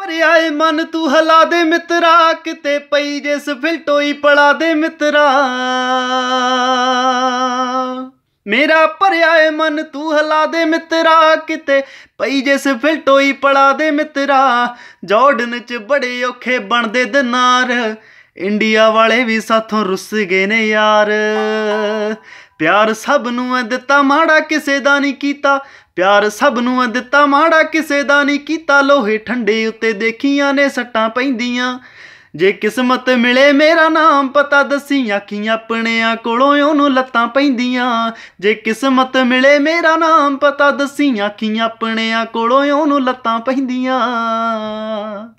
ਭਰਿਆ ਏ ਮਨ ਤੂੰ ਹਲਾ ਦੇ ਮਿੱਤਰਾ ਕਿਤੇ ਪਈ ਜਿਸ ਫਿਲਟੋਈ ਪੜਾ ਦੇ ਮਿੱਤਰਾ ਮੇਰਾ ਭਰਿਆ ਏ ਮਨ ਤੂੰ ਹਲਾ ਦੇ ਮਿੱਤਰਾ ਕਿਤੇ ਪਈ ਜਿਸ ਫਿਲਟੋਈ ਪੜਾ ਦੇ ਮਿੱਤਰਾ ਜਾਰਡਨ ਚ ਬੜੇ ਔਖੇ ਬਣਦੇ ਦਿਨਾਰ ਇੰਡੀਆ ਵਾਲੇ ਵੀ ਸਾਥੋਂ ਰੁੱਸ ਗਏ ਨੇ ਯਾਰ ਪਿਆਰ ਸਭ ਨੂੰ ਐ ਦਿੱਤਾ ਮਾੜਾ ਕਿਸੇ ਦਾ ਨਹੀਂ ਕੀਤਾ ਪਿਆਰ ਸਭ ਨੂੰ ਐ ਦਿੱਤਾ ਮਾੜਾ ਕਿਸੇ ਦਾ ਨਹੀਂ ਕੀਤਾ ਲੋਹੇ ਠੰਡੇ ਉੱਤੇ ਦੇਖੀਆਂ ਨੇ ਸੱਟਾਂ ਪੈਂਦੀਆਂ ਜੇ ਕਿਸਮਤ ਮਿਲੇ ਮੇਰਾ ਨਾਮ ਪਤਾ ਦਸੀਆਂ ਕੀ ਆਪਣਿਆਂ ਕੋਲੋਂ ਉਹਨੂੰ ਲੱਤਾਂ ਪੈਂਦੀਆਂ ਜੇ ਕਿਸਮਤ ਮਿਲੇ ਮੇਰਾ ਨਾਮ ਪਤਾ ਦਸੀਆਂ ਕੀ ਆਪਣਿਆਂ ਕੋਲੋਂ ਉਹਨੂੰ ਲੱਤਾਂ ਪੈਂਦੀਆਂ